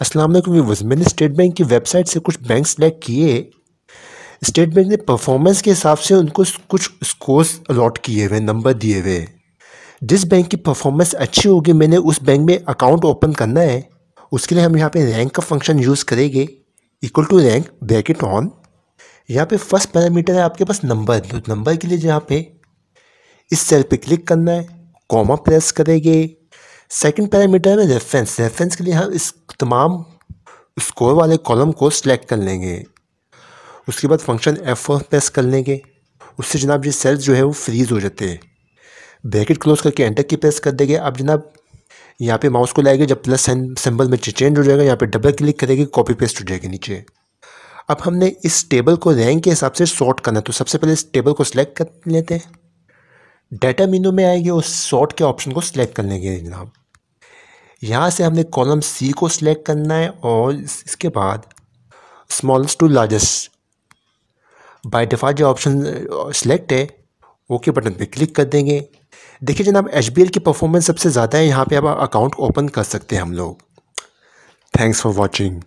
Aslam viewers मैंने State Bank की website से कुछ बैंक सेलेक्ट किए स्टेट बैंक ने परफॉर्मेंस के हिसाब से उनको कुछ स्कोर्स अलॉट किए हुए नंबर दिए हुए जिस बैंक की परफॉर्मेंस अच्छी होगी मैंने उस बैंक में अकाउंट ओपन करना है उसके लिए हम यहाँ पे रैंक का फंक्शन यूज़ करेंगे equal to rank bracket on यहाँ पे फर्स्ट पैरामीटर है आपके पास नंबर नंबर तो के लिए यहाँ पे इस सेल पे क्लिक करना है कॉमा प्रेस करेंगे सेकंड पैरामीटर है रेफरेंस रेफरेंस के लिए हम इस तमाम स्कोर वाले कॉलम को सिलेक्ट कर लेंगे उसके बाद फंक्शन एफ प्रेस कर लेंगे उससे जनाब ये सेल्स जो है वो फ्रीज़ हो जाते हैं ब्रैकेट क्लोज करके एंटर की प्रेस कर देंगे अब जनाब यहाँ पे माउस को लाएंगे जब प्लस सिंबल में चेंज हो जाएगा यहाँ पे डबल क्लिक करेंगे कॉपी पेस्ट हो जाएगी नीचे अब हमने इस टेबल को रैंक के हिसाब से सॉर्ट करना है तो सबसे पहले इस टेबल को सिलेक्ट कर लेते हैं डाटा मीनू में आएंगे उस सॉर्ट के ऑप्शन को सिलेक्ट कर लेंगे जनाब यहाँ से हमने कॉलम सी को सिलेक्ट करना है और इसके बाद smallest to largest by default जो ऑप्शन सिलेक्ट है ओके बटन पे क्लिक कर देंगे देखिए जनाब एच की परफॉर्मेंस सबसे ज़्यादा है यहाँ पे आप अकाउंट ओपन कर सकते हैं हम लोग थैंक्स फॉर वॉचिंग